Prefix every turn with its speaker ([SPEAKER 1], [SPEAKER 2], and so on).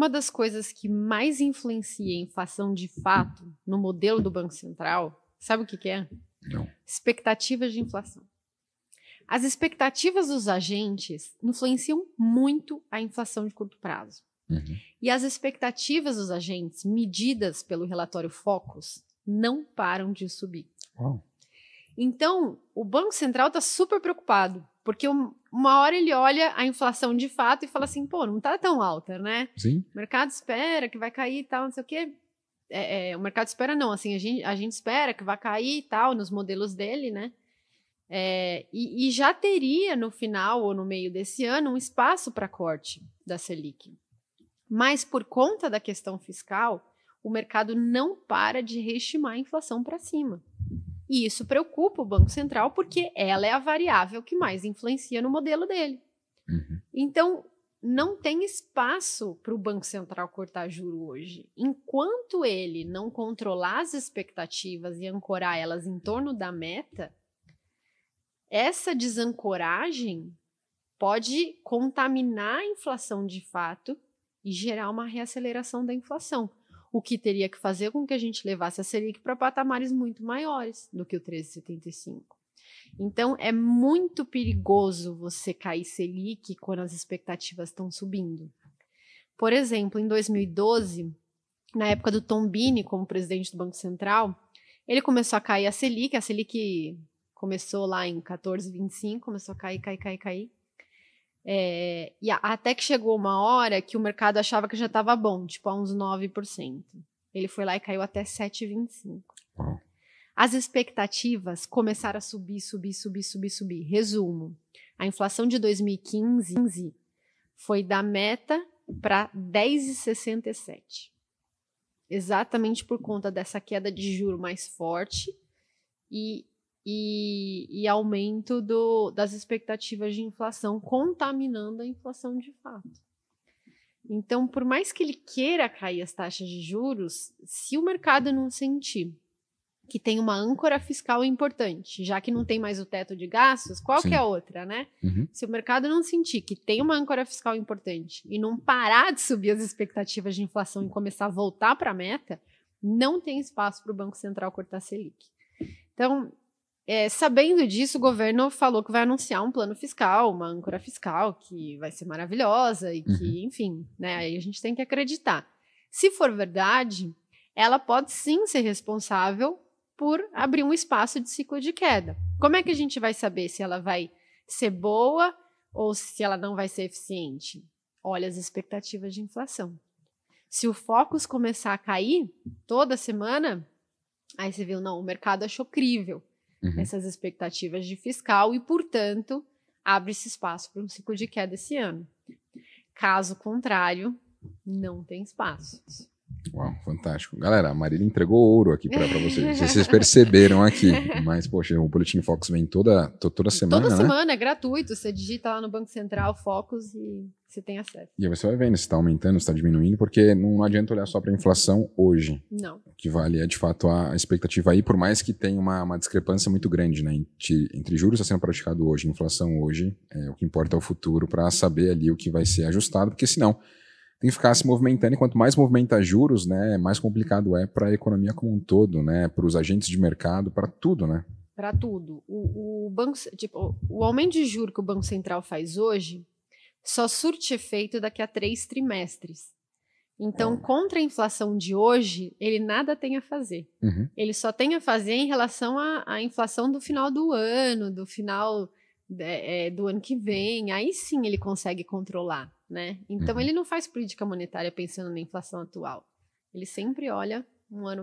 [SPEAKER 1] uma das coisas que mais influencia a inflação de fato no modelo do Banco Central, sabe o que, que é? Não. Expectativas de inflação. As expectativas dos agentes influenciam muito a inflação de curto prazo. Uhum. E as expectativas dos agentes, medidas pelo relatório Focus, não param de subir. Uau. Então, o Banco Central está super preocupado, porque uma hora ele olha a inflação de fato e fala assim, pô, não está tão alta, né? Sim. O mercado espera que vai cair e tal, não sei o quê. É, é, o mercado espera não, assim, a gente, a gente espera que vai cair e tal, nos modelos dele, né? É, e, e, já teria no final ou no meio desse ano um espaço para corte da Selic. Mas por conta da questão fiscal, o mercado não para de reestimar a inflação para cima. E isso preocupa o Banco Central porque ela é a variável que mais influencia no modelo dele. Uhum. Então, não tem espaço para o Banco Central cortar juro hoje. Enquanto ele não controlar as expectativas e ancorar elas em torno da meta, essa desancoragem pode contaminar a inflação de fato e gerar uma reaceleração da inflação o que teria que fazer com que a gente levasse a Selic para patamares muito maiores do que o 13,75. Então, é muito perigoso você cair Selic quando as expectativas estão subindo. Por exemplo, em 2012, na época do Tom Bini como presidente do Banco Central, ele começou a cair a Selic, a Selic começou lá em 14,25, começou a cair, cair, cair, cair. É, e até que chegou uma hora que o mercado achava que já estava bom, tipo a uns 9%. Ele foi lá e caiu até 7,25%. As expectativas começaram a subir, subir, subir, subir, subir. Resumo: a inflação de 2015 foi da meta para 10,67. Exatamente por conta dessa queda de juro mais forte e e, e aumento do, das expectativas de inflação, contaminando a inflação de fato. Então, por mais que ele queira cair as taxas de juros, se o mercado não sentir que tem uma âncora fiscal importante, já que não tem mais o teto de gastos, qualquer é Sim. outra, né? Uhum. Se o mercado não sentir que tem uma âncora fiscal importante e não parar de subir as expectativas de inflação e começar a voltar para a meta, não tem espaço para o Banco Central cortar Selic. Então, é, sabendo disso, o governo falou que vai anunciar um plano fiscal, uma âncora fiscal, que vai ser maravilhosa e que, uhum. enfim, né? Aí a gente tem que acreditar. Se for verdade, ela pode sim ser responsável por abrir um espaço de ciclo de queda. Como é que a gente vai saber se ela vai ser boa ou se ela não vai ser eficiente? Olha as expectativas de inflação. Se o Focus começar a cair toda semana, aí você viu, não, o mercado achou crível uhum. nessas expectativas de fiscal e, portanto, abre-se espaço para um ciclo de queda esse ano. Caso contrário, não tem espaço.
[SPEAKER 2] Uau, fantástico. Galera, a Marília entregou ouro aqui para vocês. Vocês perceberam aqui. Mas, poxa, o Boletim Focus vem toda, toda semana. Toda né? semana,
[SPEAKER 1] é gratuito. Você digita lá no Banco Central Focus e você tem acesso.
[SPEAKER 2] E aí você vai vendo se está aumentando, se está diminuindo, porque não, não adianta olhar só para a inflação hoje. Não. O que vale é, de fato, a expectativa aí, por mais que tenha uma, uma discrepância muito grande né, entre, entre juros está sendo praticado hoje, inflação hoje, é, o que importa é o futuro para saber ali o que vai ser ajustado, porque senão tem que ficar se movimentando e quanto mais movimenta juros, né, mais complicado é para a economia como um todo, né, para os agentes de mercado, para tudo, né?
[SPEAKER 1] Para tudo. O, o banco, tipo, o aumento de juro que o Banco Central faz hoje só surte efeito daqui a três trimestres. Então, contra a inflação de hoje, ele nada tem a fazer. Uhum. Ele só tem a fazer em relação à, à inflação do final do ano, do final é, é do ano que vem. Aí sim ele consegue controlar né? Então uhum. ele não faz política monetária pensando na inflação atual. Ele sempre olha um ano